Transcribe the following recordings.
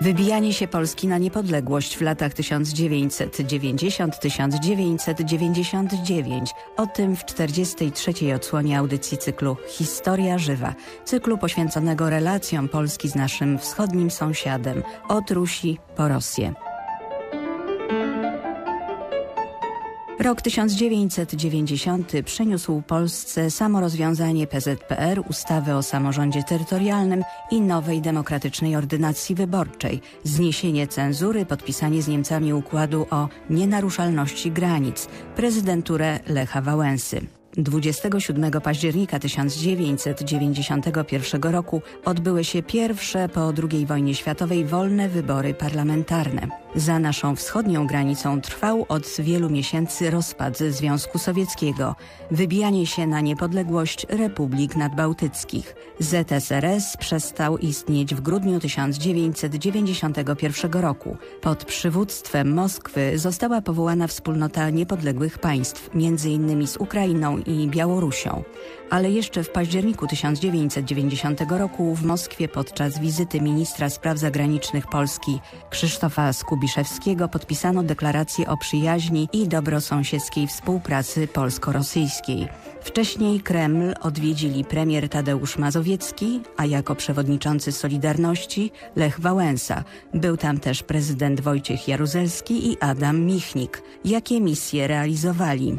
Wybijanie się Polski na niepodległość w latach 1990-1999. O tym w 43. odsłonie audycji cyklu Historia Żywa, cyklu poświęconego relacjom Polski z naszym wschodnim sąsiadem, od Rusi po Rosję. Rok 1990 przyniósł Polsce samo PZPR, ustawy o samorządzie terytorialnym i nowej demokratycznej ordynacji wyborczej, zniesienie cenzury, podpisanie z Niemcami układu o nienaruszalności granic, prezydenturę Lecha Wałęsy. 27 października 1991 roku odbyły się pierwsze po II wojnie światowej wolne wybory parlamentarne. Za naszą wschodnią granicą trwał od wielu miesięcy rozpad Związku Sowieckiego, wybijanie się na niepodległość Republik Nadbałtyckich. ZSRS przestał istnieć w grudniu 1991 roku. Pod przywództwem Moskwy została powołana wspólnota niepodległych państw, m.in. z Ukrainą i Białorusią ale jeszcze w październiku 1990 roku w Moskwie podczas wizyty ministra spraw zagranicznych Polski Krzysztofa Skubiszewskiego podpisano deklarację o przyjaźni i dobrosąsiedzkiej współpracy polsko-rosyjskiej. Wcześniej Kreml odwiedzili premier Tadeusz Mazowiecki, a jako przewodniczący Solidarności Lech Wałęsa. Był tam też prezydent Wojciech Jaruzelski i Adam Michnik. Jakie misje realizowali?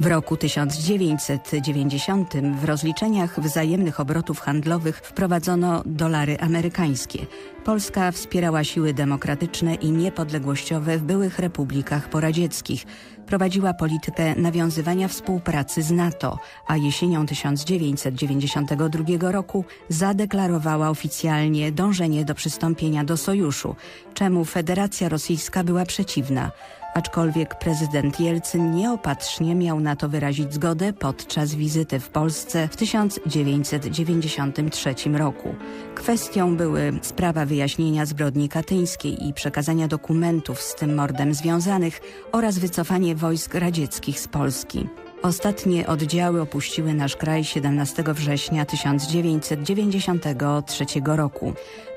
W roku 1990 w rozliczeniach wzajemnych obrotów handlowych wprowadzono dolary amerykańskie. Polska wspierała siły demokratyczne i niepodległościowe w byłych republikach poradzieckich. Prowadziła politykę nawiązywania współpracy z NATO, a jesienią 1992 roku zadeklarowała oficjalnie dążenie do przystąpienia do sojuszu, czemu Federacja Rosyjska była przeciwna aczkolwiek prezydent Jelcyn nieopatrznie miał na to wyrazić zgodę podczas wizyty w Polsce w 1993 roku. Kwestią były sprawa wyjaśnienia zbrodni katyńskiej i przekazania dokumentów z tym mordem związanych oraz wycofanie wojsk radzieckich z Polski. Ostatnie oddziały opuściły nasz kraj 17 września 1993 roku.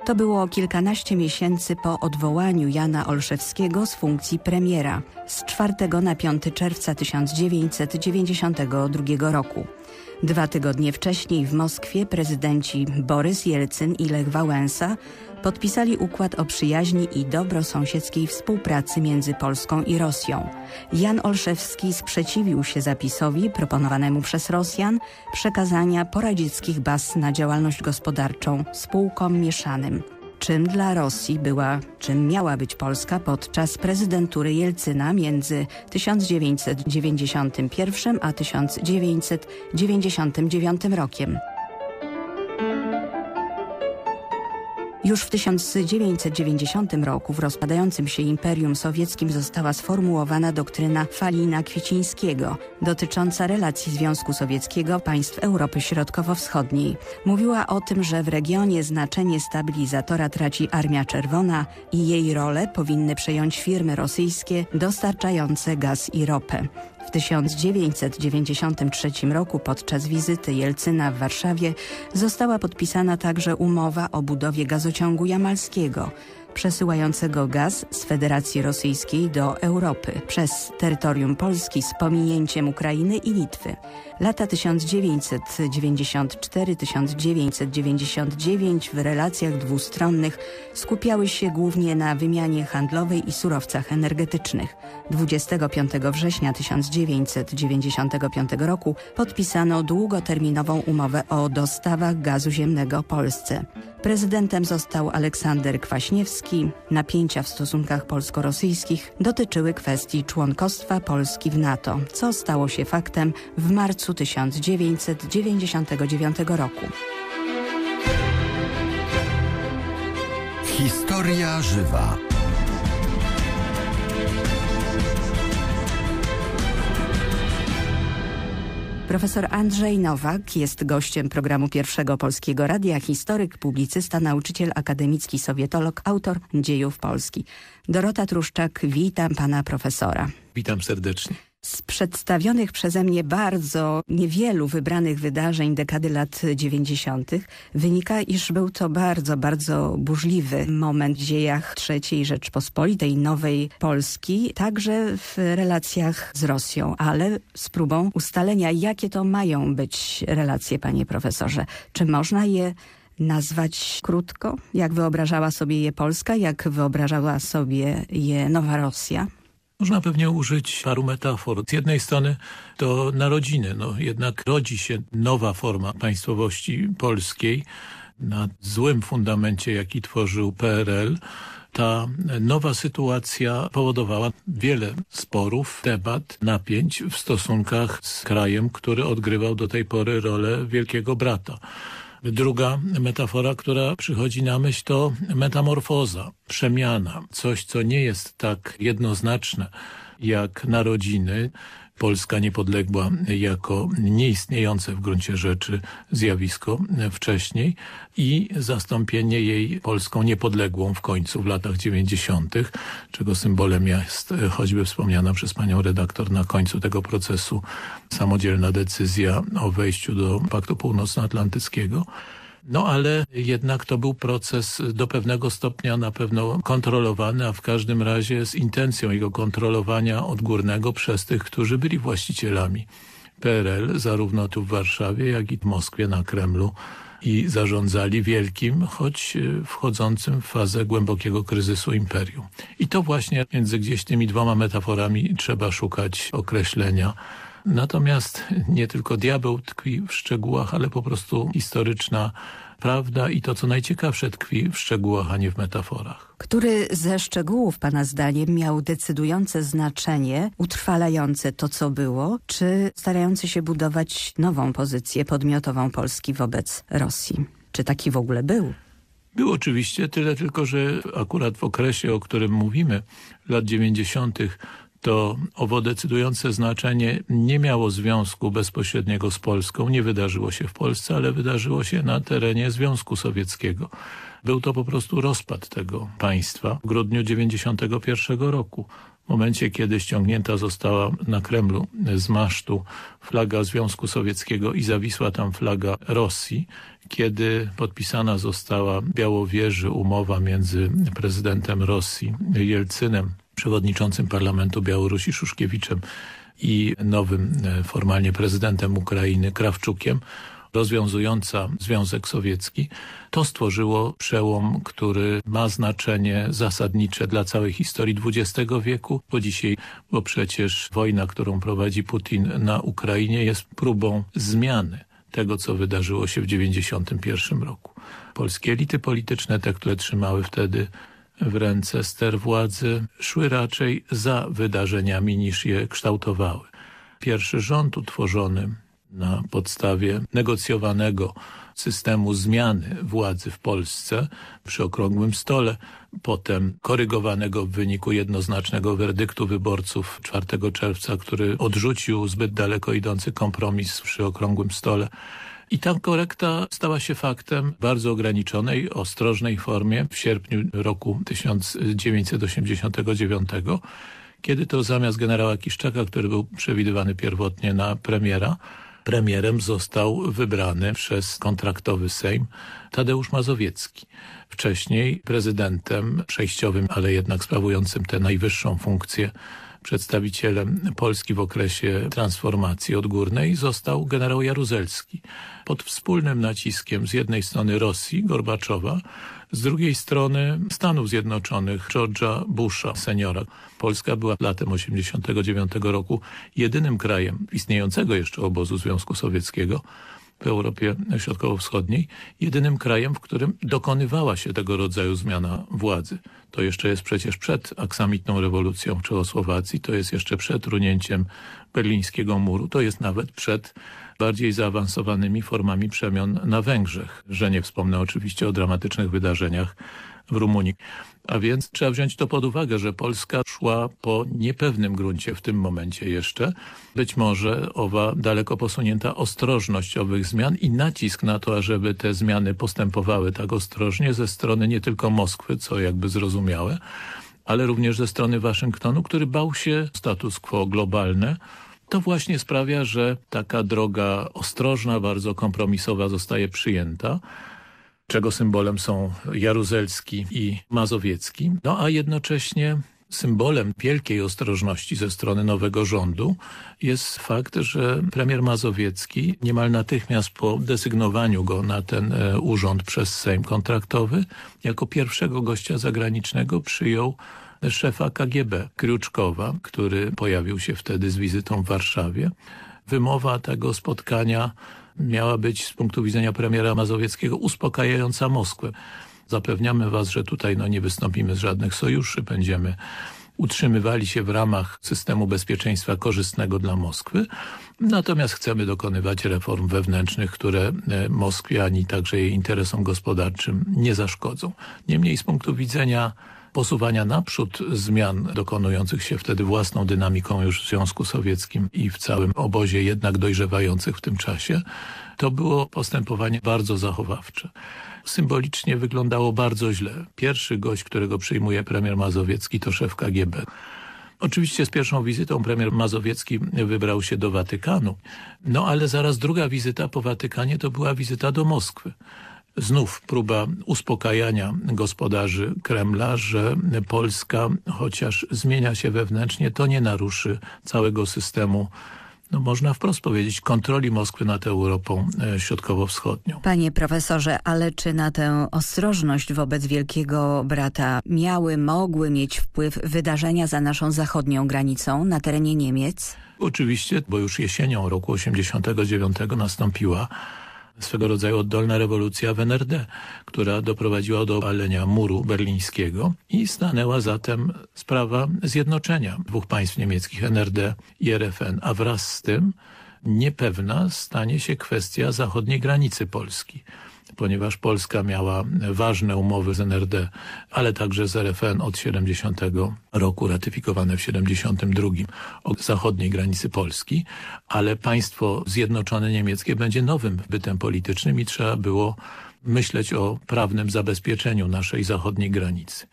To było kilkanaście miesięcy po odwołaniu Jana Olszewskiego z funkcji premiera z 4 na 5 czerwca 1992 roku. Dwa tygodnie wcześniej w Moskwie prezydenci Borys Jelcyn i Lech Wałęsa podpisali układ o przyjaźni i dobrosąsiedzkiej współpracy między Polską i Rosją. Jan Olszewski sprzeciwił się zapisowi proponowanemu przez Rosjan przekazania poradzieckich baz na działalność gospodarczą spółkom mieszanym czym dla Rosji była, czym miała być Polska podczas prezydentury Jelcyna między 1991 a 1999 rokiem. Już w 1990 roku w rozpadającym się Imperium Sowieckim została sformułowana doktryna Falina Kwiecińskiego dotycząca relacji Związku Sowieckiego państw Europy Środkowo-Wschodniej. Mówiła o tym, że w regionie znaczenie stabilizatora traci Armia Czerwona i jej rolę powinny przejąć firmy rosyjskie dostarczające gaz i ropę. W 1993 roku podczas wizyty Jelcyna w Warszawie została podpisana także umowa o budowie gazociągu jamalskiego – przesyłającego gaz z Federacji Rosyjskiej do Europy przez terytorium Polski z pominięciem Ukrainy i Litwy. Lata 1994-1999 w relacjach dwustronnych skupiały się głównie na wymianie handlowej i surowcach energetycznych. 25 września 1995 roku podpisano długoterminową umowę o dostawach gazu ziemnego Polsce. Prezydentem został Aleksander Kwaśniewski, Polski. Napięcia w stosunkach polsko-rosyjskich dotyczyły kwestii członkostwa Polski w NATO, co stało się faktem w marcu 1999 roku. Historia żywa. Profesor Andrzej Nowak jest gościem programu Pierwszego Polskiego Radia, historyk, publicysta, nauczyciel akademicki, sowietolog, autor dziejów Polski. Dorota Truszczak, witam pana profesora. Witam serdecznie. Z przedstawionych przeze mnie bardzo niewielu wybranych wydarzeń dekady lat 90. wynika, iż był to bardzo, bardzo burzliwy moment w dziejach III Rzeczpospolitej, Nowej Polski, także w relacjach z Rosją, ale z próbą ustalenia, jakie to mają być relacje, panie profesorze. Czy można je nazwać krótko, jak wyobrażała sobie je Polska, jak wyobrażała sobie je Nowa Rosja? Można pewnie użyć paru metafor. Z jednej strony to narodziny. No, jednak rodzi się nowa forma państwowości polskiej na złym fundamencie, jaki tworzył PRL. Ta nowa sytuacja powodowała wiele sporów, debat, napięć w stosunkach z krajem, który odgrywał do tej pory rolę wielkiego brata. Druga metafora, która przychodzi na myśl to metamorfoza, przemiana, coś co nie jest tak jednoznaczne jak narodziny, Polska niepodległa jako nieistniejące w gruncie rzeczy zjawisko wcześniej i zastąpienie jej Polską niepodległą w końcu w latach 90., czego symbolem jest choćby wspomniana przez panią redaktor na końcu tego procesu samodzielna decyzja o wejściu do Paktu Północnoatlantyckiego. No ale jednak to był proces do pewnego stopnia na pewno kontrolowany, a w każdym razie z intencją jego kontrolowania odgórnego przez tych, którzy byli właścicielami PRL, zarówno tu w Warszawie, jak i w Moskwie na Kremlu i zarządzali wielkim, choć e, wchodzącym w fazę głębokiego kryzysu imperium. I to właśnie między gdzieś tymi dwoma metaforami trzeba szukać określenia Natomiast nie tylko diabeł tkwi w szczegółach, ale po prostu historyczna prawda i to, co najciekawsze, tkwi w szczegółach, a nie w metaforach. Który ze szczegółów, Pana zdaniem, miał decydujące znaczenie, utrwalające to, co było, czy starający się budować nową pozycję podmiotową Polski wobec Rosji? Czy taki w ogóle był? Był oczywiście, tyle tylko, że akurat w okresie, o którym mówimy, lat 90., to owo decydujące znaczenie nie miało związku bezpośredniego z Polską, nie wydarzyło się w Polsce, ale wydarzyło się na terenie Związku Sowieckiego. Był to po prostu rozpad tego państwa w grudniu 1991 roku. W momencie, kiedy ściągnięta została na Kremlu z masztu flaga Związku Sowieckiego i zawisła tam flaga Rosji, kiedy podpisana została Białowieży umowa między prezydentem Rosji Jelcynem przewodniczącym parlamentu Białorusi Szuszkiewiczem i nowym e, formalnie prezydentem Ukrainy Krawczukiem, rozwiązująca Związek Sowiecki, to stworzyło przełom, który ma znaczenie zasadnicze dla całej historii XX wieku, bo dzisiaj, bo przecież wojna, którą prowadzi Putin na Ukrainie jest próbą zmiany tego, co wydarzyło się w 1991 roku. Polskie elity polityczne, te, które trzymały wtedy w ręce ster władzy szły raczej za wydarzeniami niż je kształtowały. Pierwszy rząd utworzony na podstawie negocjowanego systemu zmiany władzy w Polsce przy okrągłym stole, potem korygowanego w wyniku jednoznacznego werdyktu wyborców 4 czerwca, który odrzucił zbyt daleko idący kompromis przy okrągłym stole i ta korekta stała się faktem bardzo ograniczonej, ostrożnej formie w sierpniu roku 1989, kiedy to zamiast generała Kiszczaka, który był przewidywany pierwotnie na premiera, premierem został wybrany przez kontraktowy Sejm Tadeusz Mazowiecki. Wcześniej prezydentem przejściowym, ale jednak sprawującym tę najwyższą funkcję przedstawicielem Polski w okresie transformacji odgórnej, został generał Jaruzelski. Pod wspólnym naciskiem z jednej strony Rosji, Gorbaczowa, z drugiej strony Stanów Zjednoczonych, George'a Busha seniora. Polska była latem 89 roku jedynym krajem istniejącego jeszcze obozu Związku Sowieckiego, w Europie Środkowo-Wschodniej jedynym krajem, w którym dokonywała się tego rodzaju zmiana władzy. To jeszcze jest przecież przed aksamitną rewolucją w Czechosłowacji, to jest jeszcze przed runięciem berlińskiego muru, to jest nawet przed bardziej zaawansowanymi formami przemian na Węgrzech, że nie wspomnę oczywiście o dramatycznych wydarzeniach w Rumunii. A więc trzeba wziąć to pod uwagę, że Polska szła po niepewnym gruncie w tym momencie jeszcze. Być może owa daleko posunięta ostrożność owych zmian i nacisk na to, ażeby te zmiany postępowały tak ostrożnie ze strony nie tylko Moskwy, co jakby zrozumiałe, ale również ze strony Waszyngtonu, który bał się status quo globalne, to właśnie sprawia, że taka droga ostrożna, bardzo kompromisowa zostaje przyjęta czego symbolem są Jaruzelski i Mazowiecki, no a jednocześnie symbolem wielkiej ostrożności ze strony nowego rządu jest fakt, że premier Mazowiecki niemal natychmiast po desygnowaniu go na ten e, urząd przez Sejm kontraktowy jako pierwszego gościa zagranicznego przyjął szefa KGB Kruczkowa, który pojawił się wtedy z wizytą w Warszawie. Wymowa tego spotkania miała być z punktu widzenia premiera Mazowieckiego uspokajająca Moskwę. Zapewniamy was, że tutaj no, nie wystąpimy z żadnych sojuszy, będziemy utrzymywali się w ramach systemu bezpieczeństwa korzystnego dla Moskwy. Natomiast chcemy dokonywać reform wewnętrznych, które e, Moskwie ani także jej interesom gospodarczym nie zaszkodzą. Niemniej z punktu widzenia posuwania naprzód zmian dokonujących się wtedy własną dynamiką już w Związku Sowieckim i w całym obozie jednak dojrzewających w tym czasie, to było postępowanie bardzo zachowawcze. Symbolicznie wyglądało bardzo źle. Pierwszy gość, którego przyjmuje premier Mazowiecki to szef KGB. Oczywiście z pierwszą wizytą premier Mazowiecki wybrał się do Watykanu, no ale zaraz druga wizyta po Watykanie to była wizyta do Moskwy znów próba uspokajania gospodarzy Kremla, że Polska, chociaż zmienia się wewnętrznie, to nie naruszy całego systemu no można wprost powiedzieć, kontroli Moskwy nad Europą e, Środkowo-Wschodnią. Panie profesorze, ale czy na tę ostrożność wobec Wielkiego Brata miały, mogły mieć wpływ wydarzenia za naszą zachodnią granicą na terenie Niemiec? Oczywiście, bo już jesienią roku 89 nastąpiła swego rodzaju oddolna rewolucja w NRD, która doprowadziła do obalenia muru berlińskiego i stanęła zatem sprawa zjednoczenia dwóch państw niemieckich NRD i RFN, a wraz z tym niepewna stanie się kwestia zachodniej granicy Polski ponieważ Polska miała ważne umowy z NRD, ale także z RFN od 70 roku, ratyfikowane w 72 o zachodniej granicy Polski, ale państwo zjednoczone niemieckie będzie nowym bytem politycznym i trzeba było myśleć o prawnym zabezpieczeniu naszej zachodniej granicy.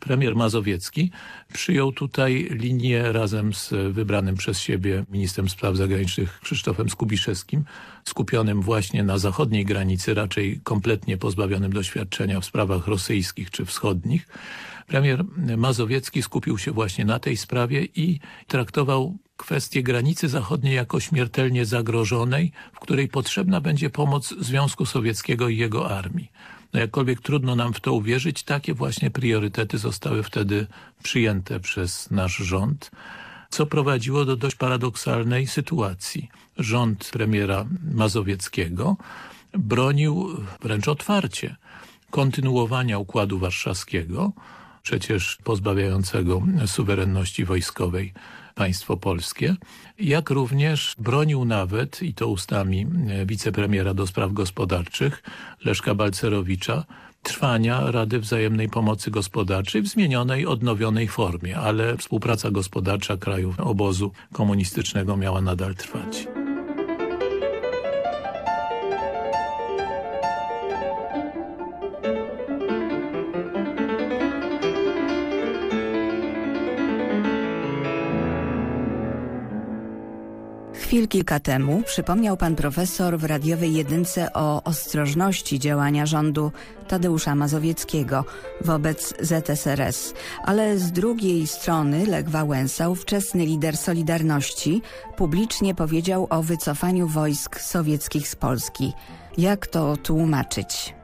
Premier Mazowiecki przyjął tutaj linię razem z wybranym przez siebie ministrem spraw zagranicznych Krzysztofem Skubiszewskim, skupionym właśnie na zachodniej granicy, raczej kompletnie pozbawionym doświadczenia w sprawach rosyjskich czy wschodnich. Premier Mazowiecki skupił się właśnie na tej sprawie i traktował kwestię granicy zachodniej jako śmiertelnie zagrożonej, w której potrzebna będzie pomoc Związku Sowieckiego i jego armii. No jakkolwiek trudno nam w to uwierzyć, takie właśnie priorytety zostały wtedy przyjęte przez nasz rząd, co prowadziło do dość paradoksalnej sytuacji. Rząd premiera Mazowieckiego bronił wręcz otwarcie kontynuowania Układu Warszawskiego, przecież pozbawiającego suwerenności wojskowej państwo polskie, jak również bronił nawet, i to ustami e, wicepremiera do spraw gospodarczych Leszka Balcerowicza, trwania Rady Wzajemnej Pomocy Gospodarczej w zmienionej, odnowionej formie, ale współpraca gospodarcza krajów obozu komunistycznego miała nadal trwać. Chwil kilka temu przypomniał pan profesor w radiowej jedynce o ostrożności działania rządu Tadeusza Mazowieckiego wobec ZSRS, ale z drugiej strony Lech Wałęsa, ówczesny lider Solidarności, publicznie powiedział o wycofaniu wojsk sowieckich z Polski. Jak to tłumaczyć?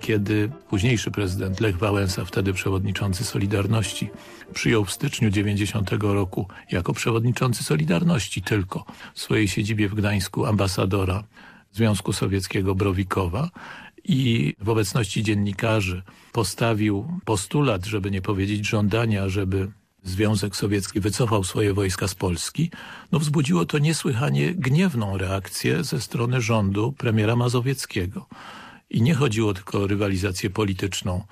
Kiedy późniejszy prezydent Lech Wałęsa, wtedy przewodniczący Solidarności, przyjął w styczniu 90 roku jako przewodniczący Solidarności tylko w swojej siedzibie w Gdańsku ambasadora Związku Sowieckiego Browikowa i w obecności dziennikarzy postawił postulat, żeby nie powiedzieć żądania, żeby Związek Sowiecki wycofał swoje wojska z Polski, no wzbudziło to niesłychanie gniewną reakcję ze strony rządu premiera Mazowieckiego. I nie chodziło tylko o rywalizację polityczną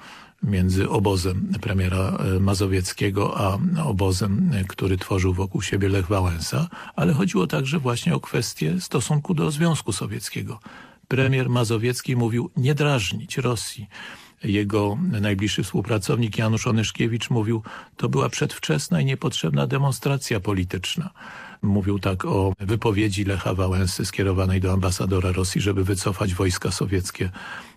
między obozem premiera e, Mazowieckiego a obozem, e, który tworzył wokół siebie Lech Wałęsa, ale chodziło także właśnie o kwestię stosunku do Związku Sowieckiego. Premier Mazowiecki mówił nie drażnić Rosji. Jego najbliższy współpracownik Janusz Onyszkiewicz mówił, to była przedwczesna i niepotrzebna demonstracja polityczna. Mówił tak o wypowiedzi Lecha Wałęsy skierowanej do ambasadora Rosji, żeby wycofać wojska sowieckie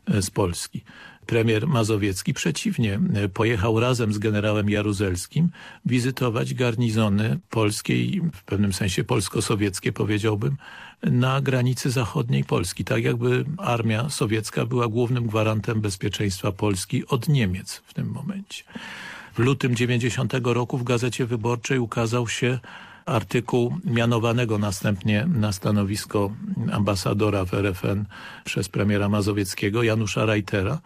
e, z Polski premier Mazowiecki przeciwnie, e, pojechał razem z generałem Jaruzelskim wizytować garnizony polskie i w pewnym sensie polsko-sowieckie powiedziałbym, na granicy zachodniej Polski. Tak jakby armia sowiecka była głównym gwarantem bezpieczeństwa Polski od Niemiec w tym momencie. W lutym 90 roku w Gazecie Wyborczej ukazał się artykuł mianowanego następnie na stanowisko ambasadora w RFN przez premiera Mazowieckiego Janusza Reitera,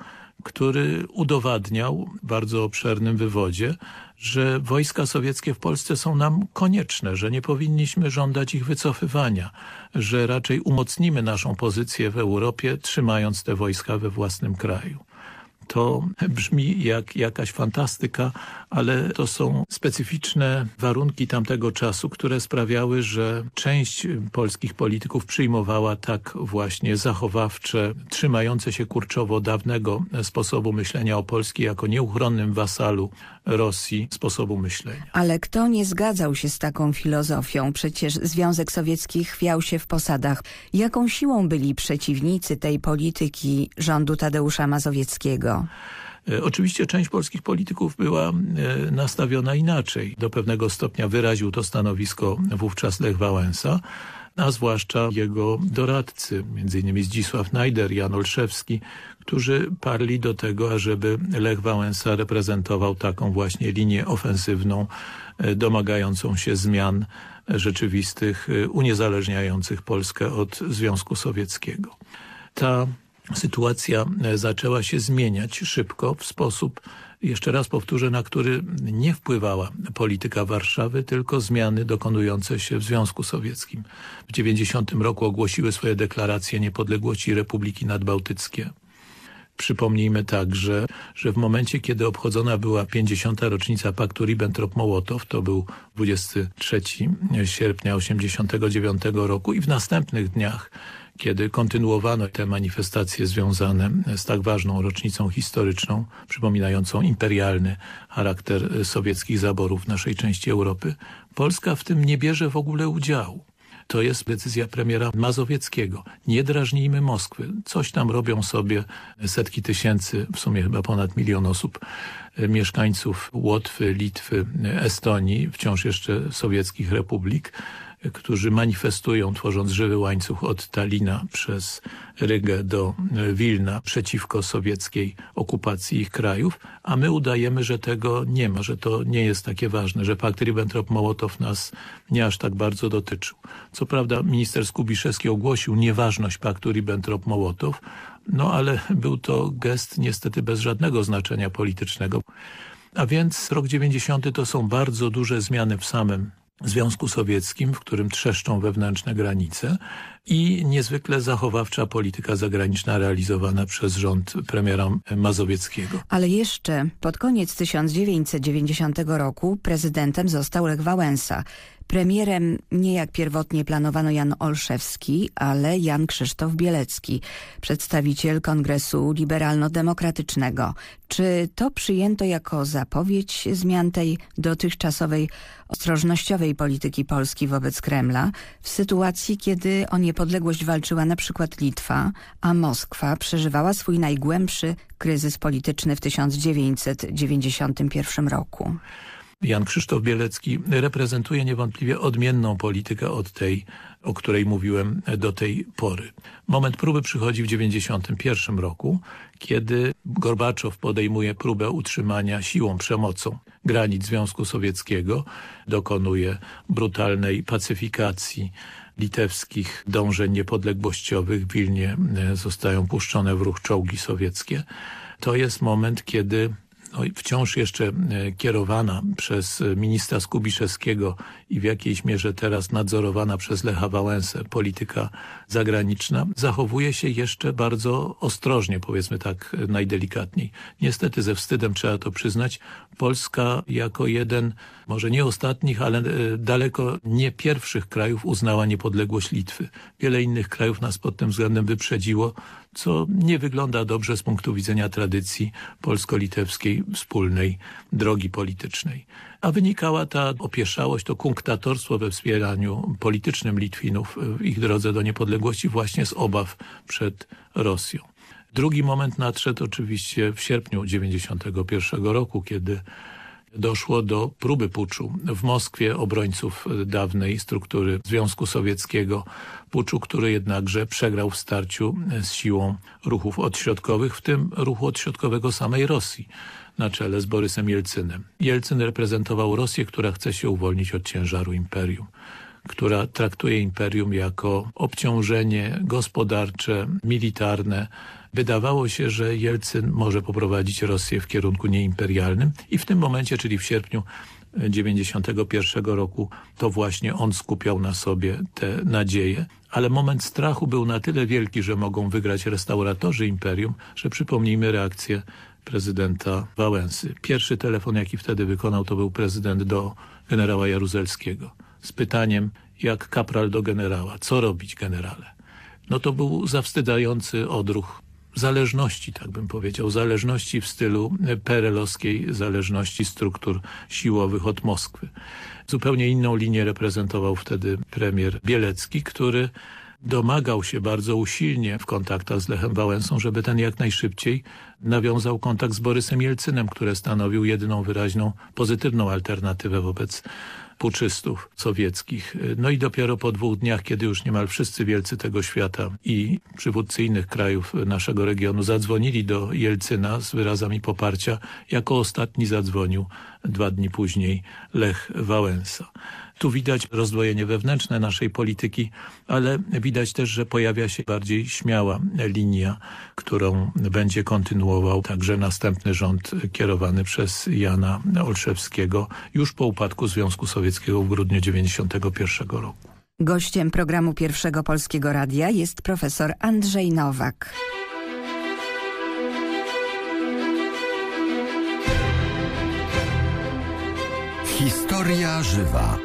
który udowadniał w bardzo obszernym wywodzie, że wojska sowieckie w Polsce są nam konieczne, że nie powinniśmy żądać ich wycofywania, że raczej umocnimy naszą pozycję w Europie, trzymając te wojska we własnym kraju. To brzmi jak jakaś fantastyka, ale to są specyficzne warunki tamtego czasu, które sprawiały, że część polskich polityków przyjmowała tak właśnie zachowawcze, trzymające się kurczowo dawnego sposobu myślenia o Polski jako nieuchronnym wasalu Rosji sposobu myślenia. Ale kto nie zgadzał się z taką filozofią? Przecież Związek Sowiecki chwiał się w posadach. Jaką siłą byli przeciwnicy tej polityki rządu Tadeusza Mazowieckiego? E, oczywiście część polskich polityków była e, nastawiona inaczej. Do pewnego stopnia wyraził to stanowisko wówczas Lech Wałęsa, a zwłaszcza jego doradcy, m.in. Zdzisław Najder, Jan Olszewski, którzy parli do tego, ażeby Lech Wałęsa reprezentował taką właśnie linię ofensywną, e, domagającą się zmian rzeczywistych, uniezależniających Polskę od Związku Sowieckiego. Ta sytuacja e, zaczęła się zmieniać szybko w sposób, jeszcze raz powtórzę, na który nie wpływała polityka Warszawy, tylko zmiany dokonujące się w Związku Sowieckim. W 90 roku ogłosiły swoje deklaracje niepodległości Republiki Nadbałtyckie. Przypomnijmy także, że w momencie, kiedy obchodzona była 50. rocznica paktu Ribbentrop-Mołotow, to był 23 sierpnia 89 roku i w następnych dniach kiedy kontynuowano te manifestacje związane z tak ważną rocznicą historyczną, przypominającą imperialny charakter sowieckich zaborów w naszej części Europy, Polska w tym nie bierze w ogóle udziału. To jest decyzja premiera Mazowieckiego. Nie drażnijmy Moskwy. Coś tam robią sobie setki tysięcy, w sumie chyba ponad milion osób, mieszkańców Łotwy, Litwy, Estonii, wciąż jeszcze sowieckich republik którzy manifestują, tworząc żywy łańcuch od Talina przez Rygę do e, Wilna przeciwko sowieckiej okupacji ich krajów, a my udajemy, że tego nie ma, że to nie jest takie ważne, że pakt Ribbentrop-Mołotow nas nie aż tak bardzo dotyczył. Co prawda minister Skubiszewski ogłosił nieważność paktu Ribbentrop-Mołotow, no ale był to gest niestety bez żadnego znaczenia politycznego. A więc rok 90 to są bardzo duże zmiany w samym Związku Sowieckim, w którym trzeszczą wewnętrzne granice i niezwykle zachowawcza polityka zagraniczna realizowana przez rząd premiera Mazowieckiego. Ale jeszcze pod koniec 1990 roku prezydentem został Lech Wałęsa. Premierem nie jak pierwotnie planowano Jan Olszewski, ale Jan Krzysztof Bielecki, przedstawiciel Kongresu Liberalno-Demokratycznego. Czy to przyjęto jako zapowiedź zmian tej dotychczasowej ostrożnościowej polityki Polski wobec Kremla w sytuacji, kiedy o niepodległość walczyła na przykład Litwa, a Moskwa przeżywała swój najgłębszy kryzys polityczny w 1991 roku? Jan Krzysztof Bielecki reprezentuje niewątpliwie odmienną politykę od tej, o której mówiłem do tej pory. Moment próby przychodzi w 1991 roku, kiedy Gorbaczow podejmuje próbę utrzymania siłą, przemocą granic Związku Sowieckiego, dokonuje brutalnej pacyfikacji litewskich dążeń niepodległościowych. W Wilnie zostają puszczone w ruch czołgi sowieckie. To jest moment, kiedy no wciąż jeszcze e, kierowana przez e, ministra Skubiszewskiego i w jakiejś mierze teraz nadzorowana przez Lecha Wałęsę, polityka zagraniczna, zachowuje się jeszcze bardzo ostrożnie, powiedzmy tak e, najdelikatniej. Niestety ze wstydem trzeba to przyznać. Polska jako jeden, może nie ostatnich, ale daleko nie pierwszych krajów uznała niepodległość Litwy. Wiele innych krajów nas pod tym względem wyprzedziło co nie wygląda dobrze z punktu widzenia tradycji polsko-litewskiej wspólnej drogi politycznej. A wynikała ta opieszałość, to kunktatorstwo we wspieraniu politycznym Litwinów w ich drodze do niepodległości właśnie z obaw przed Rosją. Drugi moment nadszedł oczywiście w sierpniu 1991 roku, kiedy doszło do próby puczu w Moskwie obrońców dawnej struktury Związku Sowieckiego. Puczu, który jednakże przegrał w starciu z siłą ruchów odśrodkowych, w tym ruchu odśrodkowego samej Rosji na czele z Borysem Jelcynem. Jelcyn reprezentował Rosję, która chce się uwolnić od ciężaru imperium która traktuje imperium jako obciążenie gospodarcze, militarne, Wydawało się, że Jelcyn może poprowadzić Rosję w kierunku nieimperialnym i w tym momencie, czyli w sierpniu 91 e, roku, to właśnie on skupiał na sobie te nadzieje. Ale moment strachu był na tyle wielki, że mogą wygrać restauratorzy imperium, że przypomnijmy reakcję prezydenta Wałęsy. Pierwszy telefon, jaki wtedy wykonał, to był prezydent do generała Jaruzelskiego z pytaniem, jak kapral do generała, co robić generale? No to był zawstydzający odruch zależności, tak bym powiedział, zależności w stylu perelowskiej zależności struktur siłowych od Moskwy. Zupełnie inną linię reprezentował wtedy premier Bielecki, który domagał się bardzo usilnie w kontaktach z Lechem Wałęsą, żeby ten jak najszybciej nawiązał kontakt z Borysem Jelcynem, który stanowił jedyną wyraźną pozytywną alternatywę wobec puczystów sowieckich. No i dopiero po dwóch dniach, kiedy już niemal wszyscy wielcy tego świata i przywódcy innych krajów naszego regionu zadzwonili do Jelcyna z wyrazami poparcia, jako ostatni zadzwonił dwa dni później Lech Wałęsa. Tu widać rozdwojenie wewnętrzne naszej polityki, ale widać też, że pojawia się bardziej śmiała linia, którą będzie kontynuował także następny rząd kierowany przez Jana Olszewskiego już po upadku Związku Sowieckiego w grudniu 1991 roku. Gościem programu Pierwszego Polskiego Radia jest profesor Andrzej Nowak. Historia żywa.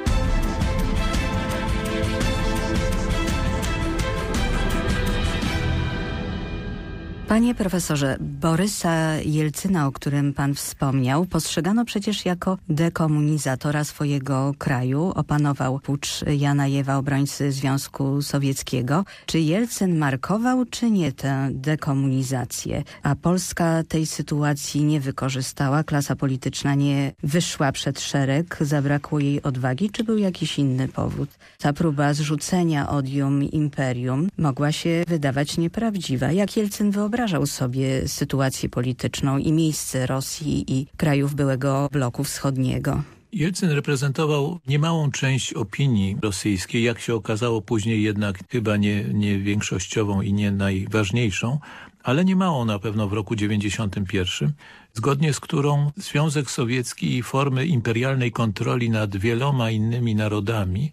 Panie profesorze, Borysa Jelcyna, o którym pan wspomniał, postrzegano przecież jako dekomunizatora swojego kraju. Opanował pucz Jana Jewa, obrońcy Związku Sowieckiego. Czy Jelcyn markował, czy nie tę dekomunizację? A Polska tej sytuacji nie wykorzystała, klasa polityczna nie wyszła przed szereg, zabrakło jej odwagi, czy był jakiś inny powód? Ta próba zrzucenia odium imperium mogła się wydawać nieprawdziwa. Jak Jelcyn wyobrażał wyobrażał sobie sytuację polityczną i miejsce Rosji i krajów byłego bloku wschodniego. Jelcyn reprezentował niemałą część opinii rosyjskiej, jak się okazało później jednak chyba nie, nie większościową i nie najważniejszą, ale niemałą na pewno w roku 91, zgodnie z którą Związek Sowiecki i formy imperialnej kontroli nad wieloma innymi narodami,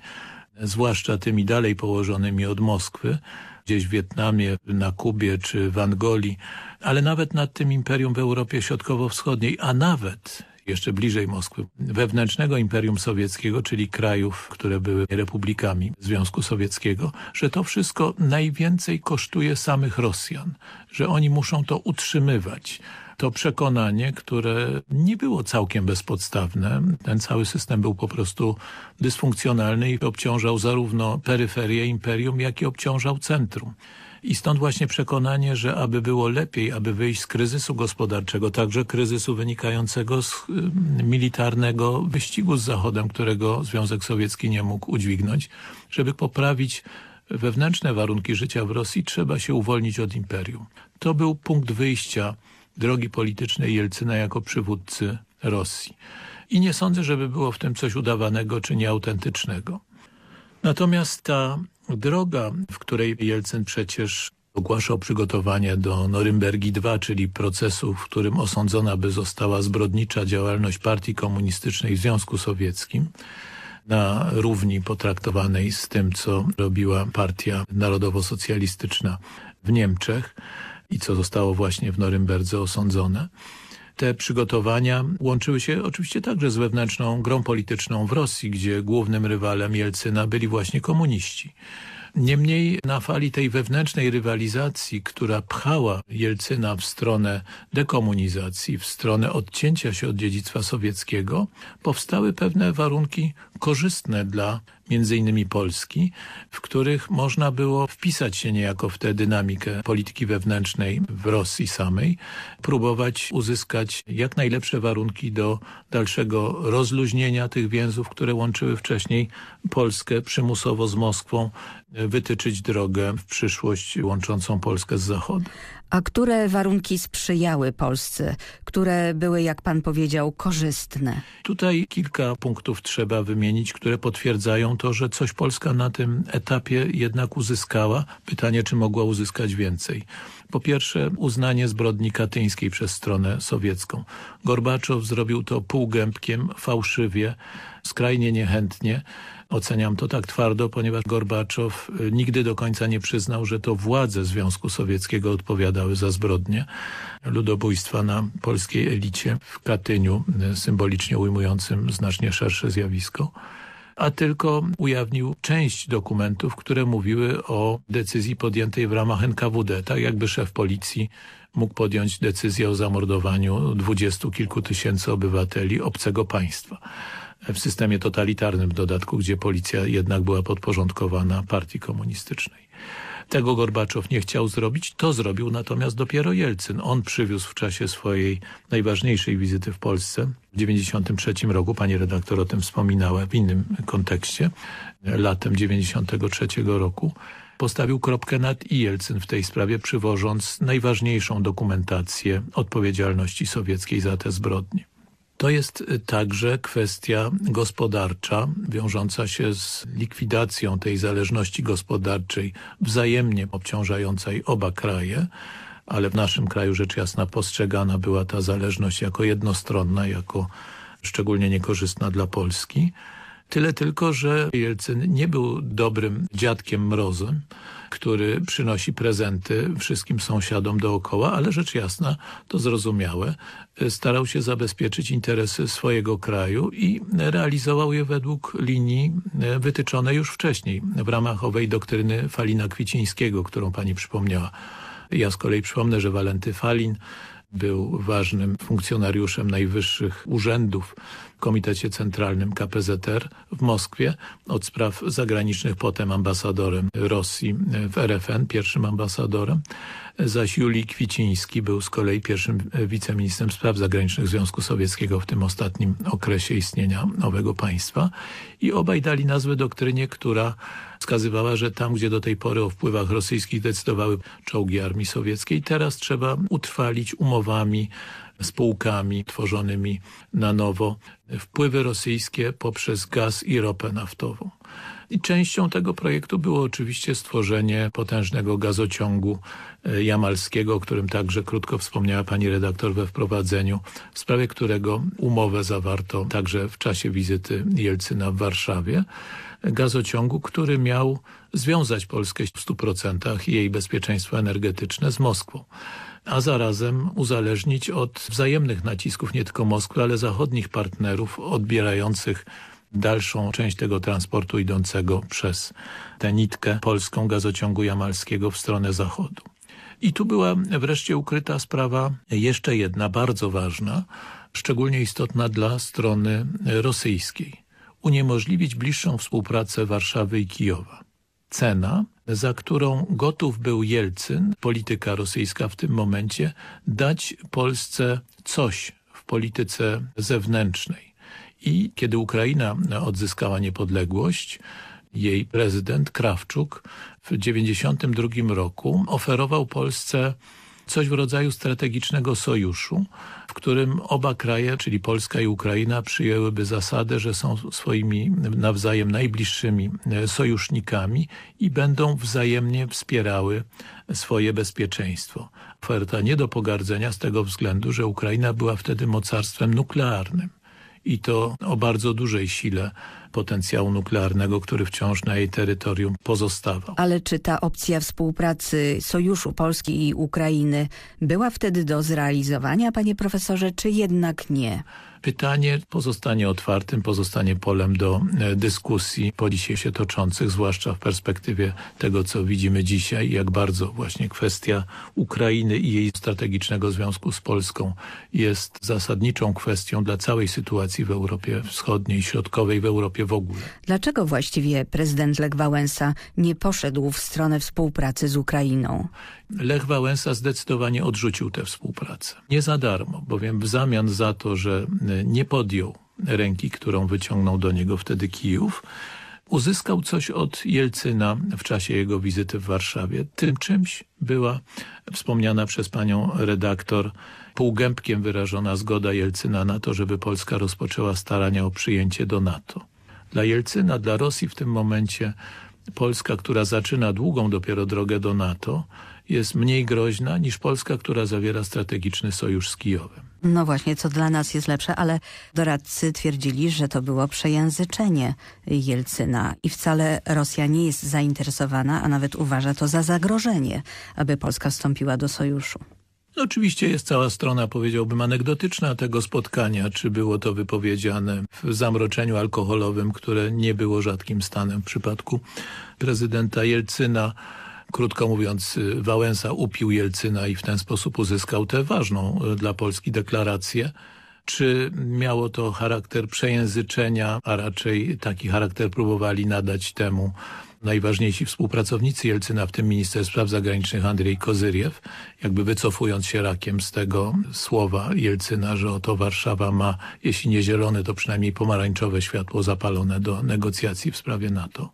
zwłaszcza tymi dalej położonymi od Moskwy, gdzieś w Wietnamie, na Kubie czy w Angolii, ale nawet nad tym imperium w Europie Środkowo-Wschodniej, a nawet jeszcze bliżej Moskwy, wewnętrznego Imperium Sowieckiego, czyli krajów, które były republikami Związku Sowieckiego, że to wszystko najwięcej kosztuje samych Rosjan, że oni muszą to utrzymywać, to przekonanie, które nie było całkiem bezpodstawne. Ten cały system był po prostu dysfunkcjonalny i obciążał zarówno peryferię imperium, jak i obciążał centrum. I stąd właśnie przekonanie, że aby było lepiej, aby wyjść z kryzysu gospodarczego, także kryzysu wynikającego z y, militarnego wyścigu z Zachodem, którego Związek Sowiecki nie mógł udźwignąć, żeby poprawić wewnętrzne warunki życia w Rosji, trzeba się uwolnić od imperium. To był punkt wyjścia drogi politycznej Jelcyna jako przywódcy Rosji. I nie sądzę, żeby było w tym coś udawanego czy nieautentycznego. Natomiast ta droga, w której Jelcyn przecież ogłaszał przygotowanie do Norymbergi II, czyli procesu, w którym osądzona by została zbrodnicza działalność partii komunistycznej w Związku Sowieckim, na równi potraktowanej z tym, co robiła partia narodowo-socjalistyczna w Niemczech i co zostało właśnie w Norymberdze osądzone. Te przygotowania łączyły się oczywiście także z wewnętrzną grą polityczną w Rosji, gdzie głównym rywalem Jelcyna byli właśnie komuniści. Niemniej na fali tej wewnętrznej rywalizacji, która pchała Jelcyna w stronę dekomunizacji, w stronę odcięcia się od dziedzictwa sowieckiego, powstały pewne warunki korzystne dla między innymi Polski, w których można było wpisać się niejako w tę dynamikę polityki wewnętrznej w Rosji samej, próbować uzyskać jak najlepsze warunki do dalszego rozluźnienia tych więzów, które łączyły wcześniej Polskę przymusowo z Moskwą, wytyczyć drogę w przyszłość łączącą Polskę z Zachodem. A które warunki sprzyjały Polsce, które były, jak pan powiedział, korzystne? Tutaj kilka punktów trzeba wymienić, które potwierdzają to, że coś Polska na tym etapie jednak uzyskała. Pytanie, czy mogła uzyskać więcej. Po pierwsze, uznanie zbrodni katyńskiej przez stronę sowiecką. Gorbaczow zrobił to półgębkiem, fałszywie, skrajnie niechętnie. Oceniam to tak twardo, ponieważ Gorbaczow y, nigdy do końca nie przyznał, że to władze Związku Sowieckiego odpowiadały za zbrodnie ludobójstwa na polskiej elicie w Katyniu, y, symbolicznie ujmującym znacznie szersze zjawisko a tylko ujawnił część dokumentów, które mówiły o decyzji podjętej w ramach NKWD, tak jakby szef policji mógł podjąć decyzję o zamordowaniu dwudziestu kilku tysięcy obywateli obcego państwa w systemie totalitarnym w dodatku, gdzie policja jednak była podporządkowana partii komunistycznej. Tego Gorbaczow nie chciał zrobić, to zrobił natomiast dopiero Jelcyn. On przywiózł w czasie swojej najważniejszej wizyty w Polsce w 1993 roku, pani redaktor o tym wspominała w innym kontekście, latem 1993 roku, postawił kropkę nad i Jelcyn w tej sprawie, przywożąc najważniejszą dokumentację odpowiedzialności sowieckiej za te zbrodnie. To jest y, także kwestia gospodarcza, wiążąca się z likwidacją tej zależności gospodarczej wzajemnie obciążającej oba kraje, ale w naszym kraju rzecz jasna postrzegana była ta zależność jako jednostronna, jako szczególnie niekorzystna dla Polski. Tyle tylko, że Jelcyn nie był dobrym dziadkiem mrozem, który przynosi prezenty wszystkim sąsiadom dookoła, ale rzecz jasna, to zrozumiałe, e, starał się zabezpieczyć interesy swojego kraju i realizował je według linii e, wytyczonej już wcześniej w ramach owej doktryny Falina Kwicińskiego, którą pani przypomniała. Ja z kolei przypomnę, że Walenty Falin był ważnym funkcjonariuszem najwyższych urzędów w Komitecie Centralnym KPZR w Moskwie. Od spraw zagranicznych potem ambasadorem Rosji w RFN, pierwszym ambasadorem zaś Julii Kwiciński był z kolei pierwszym e, wiceministrem spraw zagranicznych Związku Sowieckiego w tym ostatnim okresie istnienia nowego państwa i obaj dali nazwę doktrynie, która wskazywała, że tam, gdzie do tej pory o wpływach rosyjskich decydowały czołgi armii sowieckiej, teraz trzeba utrwalić umowami spółkami tworzonymi na nowo wpływy rosyjskie poprzez gaz i ropę naftową. I częścią tego projektu było oczywiście stworzenie potężnego gazociągu e, jamalskiego, o którym także krótko wspomniała pani redaktor we wprowadzeniu, w sprawie którego umowę zawarto także w czasie wizyty Jelcyna w Warszawie gazociągu, który miał związać Polskę w 100% jej bezpieczeństwo energetyczne z Moskwą, a zarazem uzależnić od wzajemnych nacisków nie tylko Moskwy, ale zachodnich partnerów odbierających dalszą część tego transportu idącego przez tę nitkę polską gazociągu jamalskiego w stronę zachodu. I tu była wreszcie ukryta sprawa jeszcze jedna, bardzo ważna, szczególnie istotna dla strony rosyjskiej. Uniemożliwić bliższą współpracę Warszawy i Kijowa. Cena, za którą gotów był Jelcyn, polityka rosyjska w tym momencie, dać Polsce coś w polityce zewnętrznej i kiedy Ukraina odzyskała niepodległość, jej prezydent Krawczuk w 1992 roku oferował Polsce coś w rodzaju strategicznego sojuszu, w którym oba kraje, czyli Polska i Ukraina, przyjęłyby zasadę, że są swoimi nawzajem najbliższymi e, sojusznikami i będą wzajemnie wspierały swoje bezpieczeństwo. Oferta nie do pogardzenia z tego względu, że Ukraina była wtedy mocarstwem nuklearnym i to o bardzo dużej sile potencjału nuklearnego, który wciąż na jej terytorium pozostawał. Ale czy ta opcja współpracy Sojuszu Polski i Ukrainy była wtedy do zrealizowania, panie profesorze, czy jednak nie? pytanie pozostanie otwartym, pozostanie polem do e, dyskusji po dzisiaj się toczących, zwłaszcza w perspektywie tego, co widzimy dzisiaj, jak bardzo właśnie kwestia Ukrainy i jej strategicznego związku z Polską jest zasadniczą kwestią dla całej sytuacji w Europie Wschodniej, Środkowej, w Europie w ogóle. Dlaczego właściwie prezydent Lech Wałęsa nie poszedł w stronę współpracy z Ukrainą? Lech Wałęsa zdecydowanie odrzucił tę współpracę. Nie za darmo, bowiem w zamian za to, że e, nie podjął ręki, którą wyciągnął do niego wtedy Kijów, uzyskał coś od Jelcyna w czasie jego wizyty w Warszawie. Tym czymś była wspomniana przez panią redaktor półgębkiem wyrażona zgoda Jelcyna na to, żeby Polska rozpoczęła starania o przyjęcie do NATO. Dla Jelcyna, dla Rosji w tym momencie Polska, która zaczyna długą dopiero drogę do NATO, jest mniej groźna niż Polska, która zawiera strategiczny sojusz z Kijowem. No właśnie, co dla nas jest lepsze, ale doradcy twierdzili, że to było przejęzyczenie Jelcyna i wcale Rosja nie jest zainteresowana, a nawet uważa to za zagrożenie, aby Polska wstąpiła do sojuszu. No oczywiście jest cała strona, powiedziałbym, anegdotyczna tego spotkania, czy było to wypowiedziane w zamroczeniu alkoholowym, które nie było rzadkim stanem w przypadku prezydenta Jelcyna krótko mówiąc, y, Wałęsa upił Jelcyna i w ten sposób uzyskał tę ważną y, dla Polski deklarację. Czy miało to charakter przejęzyczenia, a raczej taki charakter próbowali nadać temu najważniejsi współpracownicy Jelcyna, w tym minister spraw zagranicznych Andrzej Kozyriew, jakby wycofując się rakiem z tego słowa Jelcyna, że oto Warszawa ma, jeśli nie zielone, to przynajmniej pomarańczowe światło zapalone do negocjacji w sprawie NATO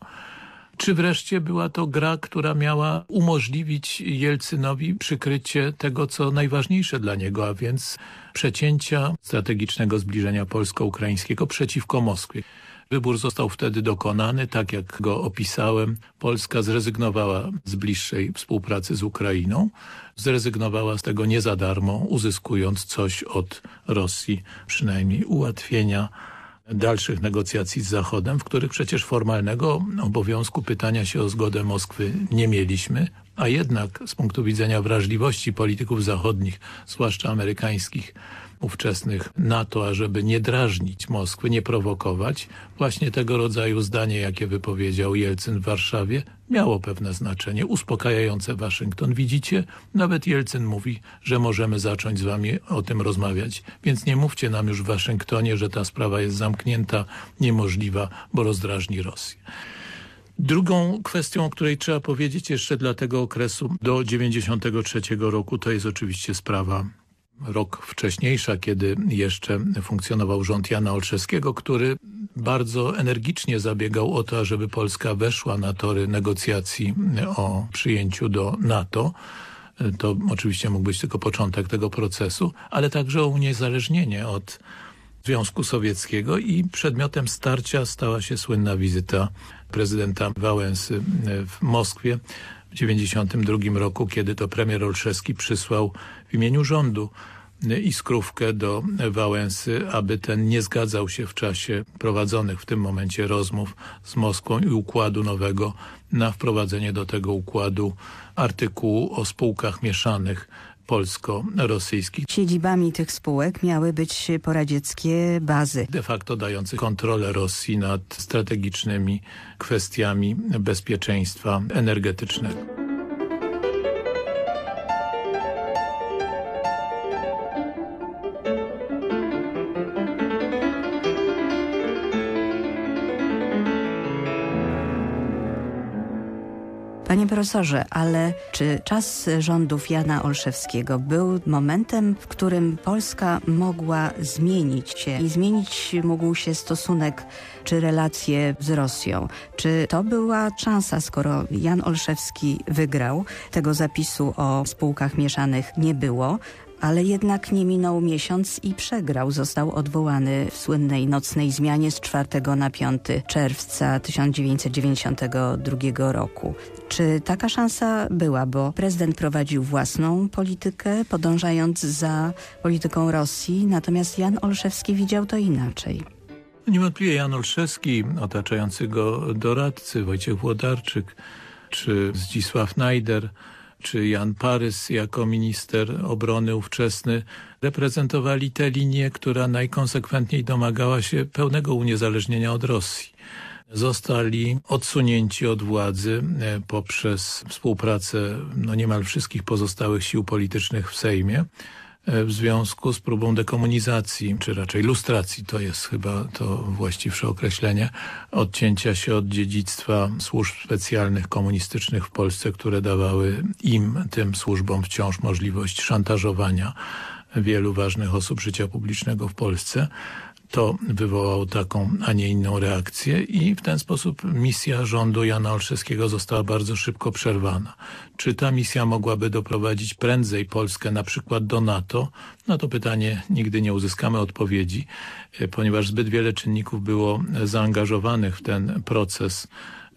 czy wreszcie była to gra, która miała umożliwić Jelcynowi przykrycie tego, co najważniejsze dla niego, a więc przecięcia strategicznego zbliżenia polsko-ukraińskiego przeciwko Moskwie. Wybór został wtedy dokonany, tak jak go opisałem. Polska zrezygnowała z bliższej współpracy z Ukrainą. Zrezygnowała z tego nie za darmo, uzyskując coś od Rosji, przynajmniej ułatwienia dalszych negocjacji z Zachodem, w których przecież formalnego obowiązku pytania się o zgodę Moskwy nie mieliśmy, a jednak z punktu widzenia wrażliwości polityków zachodnich, zwłaszcza amerykańskich, ówczesnych NATO, ażeby nie drażnić Moskwy, nie prowokować, właśnie tego rodzaju zdanie, jakie wypowiedział Jelcyn w Warszawie, miało pewne znaczenie uspokajające Waszyngton. Widzicie, nawet Jelcyn mówi, że możemy zacząć z wami o tym rozmawiać. Więc nie mówcie nam już w Waszyngtonie, że ta sprawa jest zamknięta, niemożliwa, bo rozdrażni Rosję. Drugą kwestią, o której trzeba powiedzieć jeszcze dla tego okresu do 93 roku, to jest oczywiście sprawa rok wcześniejsza, kiedy jeszcze funkcjonował rząd Jana Olszewskiego, który bardzo energicznie zabiegał o to, żeby Polska weszła na tory negocjacji o przyjęciu do NATO. To oczywiście mógł być tylko początek tego procesu, ale także o uniezależnienie od Związku Sowieckiego i przedmiotem starcia stała się słynna wizyta prezydenta Wałęsy w Moskwie, 1992 roku, kiedy to premier Olszewski przysłał w imieniu rządu y, iskrówkę do Wałęsy, aby ten nie zgadzał się w czasie prowadzonych w tym momencie rozmów z Moskwą i układu nowego na wprowadzenie do tego układu artykułu o spółkach mieszanych polsko-rosyjskich. Siedzibami tych spółek miały być poradzieckie bazy. De facto dające kontrolę Rosji nad strategicznymi kwestiami bezpieczeństwa energetycznego. profesorze, ale czy czas rządów Jana Olszewskiego był momentem, w którym Polska mogła zmienić się i zmienić mógł się stosunek czy relacje z Rosją? Czy to była szansa, skoro Jan Olszewski wygrał, tego zapisu o spółkach mieszanych nie było, ale jednak nie minął miesiąc i przegrał. Został odwołany w słynnej nocnej zmianie z 4 na 5 czerwca 1992 roku. Czy taka szansa była, bo prezydent prowadził własną politykę, podążając za polityką Rosji, natomiast Jan Olszewski widział to inaczej. Niewątpliwie Jan Olszewski, otaczający go doradcy Wojciech Włodarczyk czy Zdzisław Najder – czy Jan Parys jako minister obrony ówczesny reprezentowali tę linię, która najkonsekwentniej domagała się pełnego uniezależnienia od Rosji. Zostali odsunięci od władzy e, poprzez współpracę no niemal wszystkich pozostałych sił politycznych w Sejmie. E, w związku z próbą dekomunizacji, czy raczej lustracji, to jest chyba to właściwsze określenie, odcięcia się od dziedzictwa służb specjalnych komunistycznych w Polsce, które dawały im, tym służbom wciąż możliwość szantażowania wielu ważnych osób życia publicznego w Polsce to wywołało taką, a nie inną reakcję i w ten sposób misja rządu Jana Olszewskiego została bardzo szybko przerwana. Czy ta misja mogłaby doprowadzić prędzej Polskę na przykład do NATO? Na to pytanie nigdy nie uzyskamy odpowiedzi, e, ponieważ zbyt wiele czynników było zaangażowanych w ten proces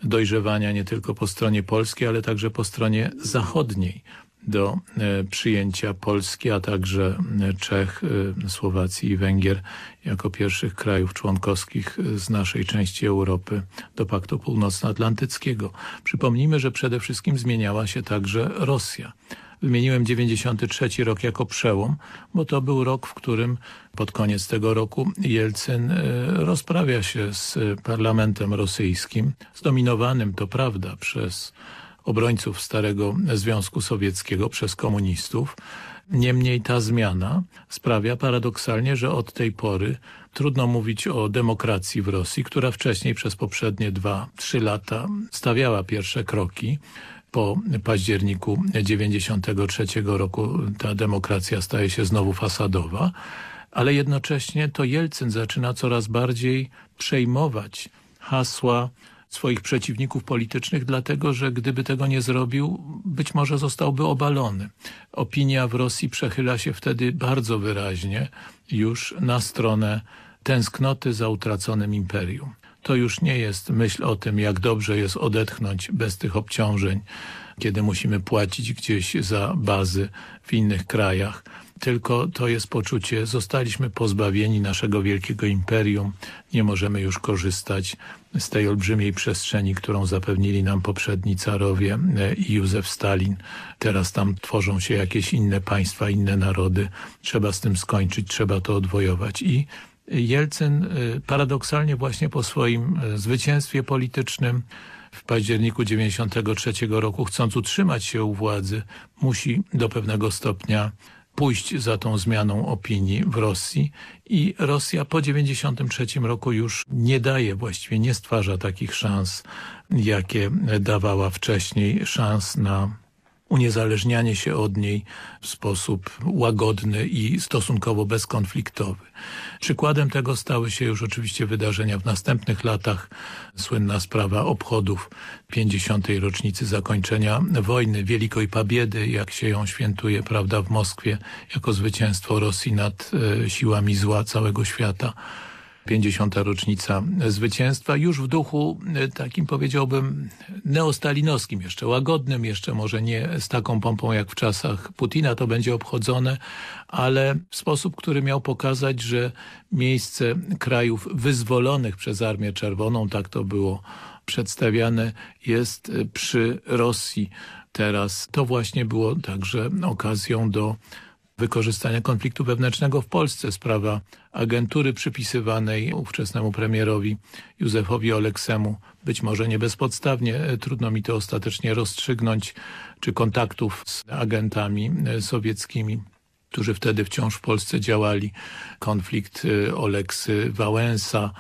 dojrzewania nie tylko po stronie polskiej, ale także po stronie zachodniej do e, przyjęcia Polski, a także e, Czech, e, Słowacji i Węgier jako pierwszych krajów członkowskich z naszej części Europy do Paktu Północnoatlantyckiego. Przypomnijmy, że przede wszystkim zmieniała się także Rosja. Wymieniłem 93 rok jako przełom, bo to był rok, w którym pod koniec tego roku Jelcyn rozprawia się z parlamentem rosyjskim, zdominowanym to prawda przez obrońców starego Związku Sowieckiego przez komunistów. Niemniej ta zmiana sprawia paradoksalnie, że od tej pory trudno mówić o demokracji w Rosji, która wcześniej przez poprzednie dwa, trzy lata stawiała pierwsze kroki po październiku 93 roku ta demokracja staje się znowu fasadowa, ale jednocześnie to Jelcyn zaczyna coraz bardziej przejmować hasła swoich przeciwników politycznych, dlatego że gdyby tego nie zrobił, być może zostałby obalony. Opinia w Rosji przechyla się wtedy bardzo wyraźnie już na stronę tęsknoty za utraconym imperium. To już nie jest myśl o tym, jak dobrze jest odetchnąć bez tych obciążeń, kiedy musimy płacić gdzieś za bazy w innych krajach tylko to jest poczucie, zostaliśmy pozbawieni naszego wielkiego imperium, nie możemy już korzystać z tej olbrzymiej przestrzeni, którą zapewnili nam poprzedni carowie e, i Józef Stalin. Teraz tam tworzą się jakieś inne państwa, inne narody. Trzeba z tym skończyć, trzeba to odwojować. I Jelcyn e, paradoksalnie właśnie po swoim e, zwycięstwie politycznym w październiku 93 roku, chcąc utrzymać się u władzy, musi do pewnego stopnia pójść za tą zmianą opinii w Rosji i Rosja po 93 roku już nie daje, właściwie nie stwarza takich szans, jakie dawała wcześniej, szans na uniezależnianie się od niej w sposób łagodny i stosunkowo bezkonfliktowy. Przykładem tego stały się już oczywiście wydarzenia w następnych latach. Słynna sprawa obchodów 50. rocznicy zakończenia wojny, Wielkoj Pabiedy, jak się ją świętuje, prawda, w Moskwie, jako zwycięstwo Rosji nad e, siłami zła całego świata. 50. rocznica zwycięstwa, już w duchu e, takim powiedziałbym neostalinowskim, jeszcze łagodnym, jeszcze może nie z taką pompą jak w czasach Putina to będzie obchodzone, ale w sposób, który miał pokazać, że miejsce krajów wyzwolonych przez Armię Czerwoną, tak to było przedstawiane, jest e, przy Rosji teraz. To właśnie było także okazją do wykorzystania konfliktu wewnętrznego w Polsce. Sprawa agentury przypisywanej ówczesnemu premierowi Józefowi Oleksemu, być może nie bezpodstawnie, e, trudno mi to ostatecznie rozstrzygnąć, czy kontaktów z agentami e, sowieckimi którzy wtedy wciąż w Polsce działali. Konflikt e, Oleksy Wałęsa,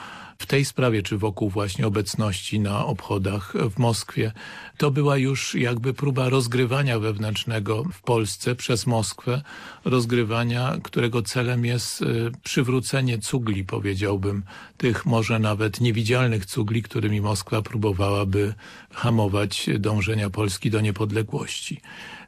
w tej sprawie, czy wokół właśnie obecności na obchodach w Moskwie. To była już jakby próba rozgrywania wewnętrznego w Polsce przez Moskwę, rozgrywania, którego celem jest y, przywrócenie cugli, powiedziałbym, tych może nawet niewidzialnych cugli, którymi Moskwa próbowałaby hamować dążenia Polski do niepodległości.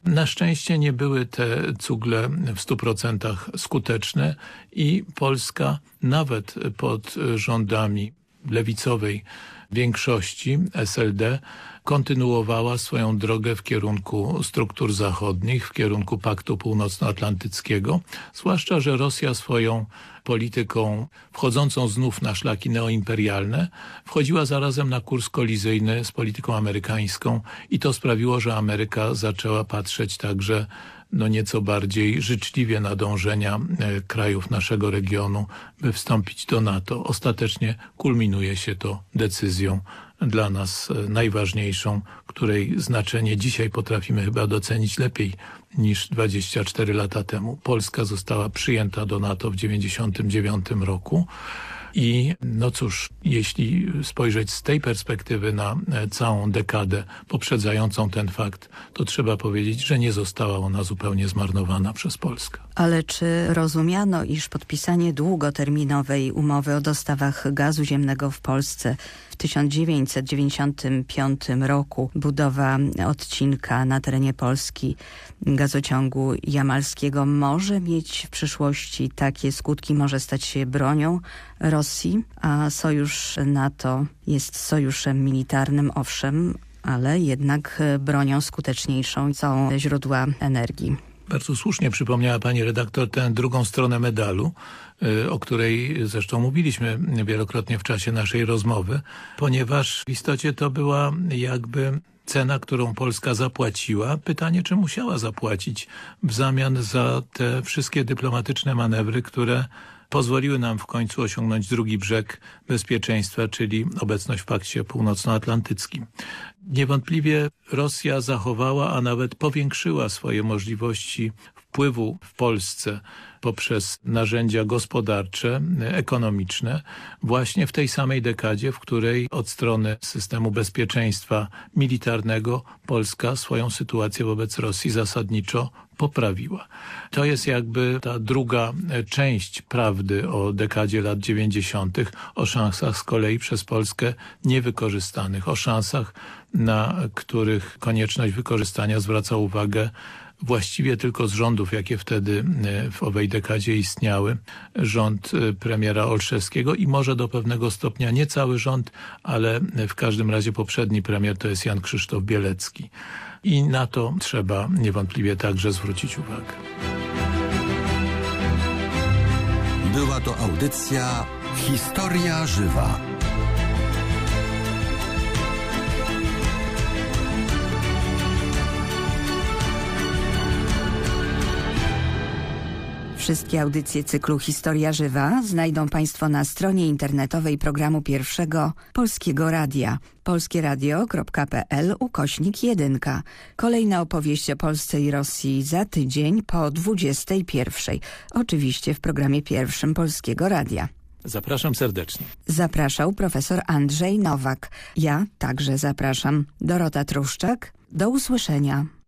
Na szczęście nie były te cugle w 100% skuteczne i Polska nawet pod rządami lewicowej większości SLD kontynuowała swoją drogę w kierunku struktur zachodnich, w kierunku Paktu Północnoatlantyckiego, zwłaszcza, że Rosja swoją polityką wchodzącą znów na szlaki neoimperialne, wchodziła zarazem na kurs kolizyjny z polityką amerykańską i to sprawiło, że Ameryka zaczęła patrzeć także no nieco bardziej życzliwie na dążenia e, krajów naszego regionu, by wstąpić do NATO. Ostatecznie kulminuje się to decyzją dla nas e, najważniejszą, której znaczenie dzisiaj potrafimy chyba docenić lepiej niż 24 lata temu. Polska została przyjęta do NATO w 1999 roku. I no cóż, jeśli spojrzeć z tej perspektywy na e, całą dekadę poprzedzającą ten fakt, to trzeba powiedzieć, że nie została ona zupełnie zmarnowana przez Polskę. Ale czy rozumiano, iż podpisanie długoterminowej umowy o dostawach gazu ziemnego w Polsce 1995 roku budowa odcinka na terenie Polski gazociągu jamalskiego może mieć w przyszłości takie skutki, może stać się bronią Rosji, a sojusz NATO jest sojuszem militarnym, owszem, ale jednak bronią skuteczniejszą są źródła energii. Bardzo słusznie przypomniała pani redaktor tę drugą stronę medalu, Y, o której zresztą mówiliśmy wielokrotnie w czasie naszej rozmowy, ponieważ w istocie to była jakby cena, którą Polska zapłaciła. Pytanie, czy musiała zapłacić w zamian za te wszystkie dyplomatyczne manewry, które pozwoliły nam w końcu osiągnąć drugi brzeg bezpieczeństwa, czyli obecność w Pakcie Północnoatlantyckim. Niewątpliwie Rosja zachowała, a nawet powiększyła swoje możliwości wpływu w Polsce poprzez narzędzia gospodarcze, ekonomiczne, właśnie w tej samej dekadzie, w której od strony systemu bezpieczeństwa militarnego Polska swoją sytuację wobec Rosji zasadniczo poprawiła. To jest jakby ta druga e, część prawdy o dekadzie lat 90., o szansach z kolei przez Polskę niewykorzystanych, o szansach, na których konieczność wykorzystania zwraca uwagę właściwie tylko z rządów, jakie wtedy e, w owej dekadzie istniały, rząd e, premiera Olszewskiego i może do pewnego stopnia nie cały rząd, ale e, w każdym razie poprzedni premier to jest Jan Krzysztof Bielecki. I na to trzeba niewątpliwie także zwrócić uwagę. Była to audycja Historia Żywa. Wszystkie audycje cyklu Historia Żywa znajdą Państwo na stronie internetowej programu pierwszego Polskiego Radia polskieradio.pl ukośnik 1. Kolejna opowieść o Polsce i Rosji za tydzień po 21. Oczywiście w programie pierwszym Polskiego Radia. Zapraszam serdecznie. Zapraszał profesor Andrzej Nowak. Ja także zapraszam. Dorota Truszczak. Do usłyszenia.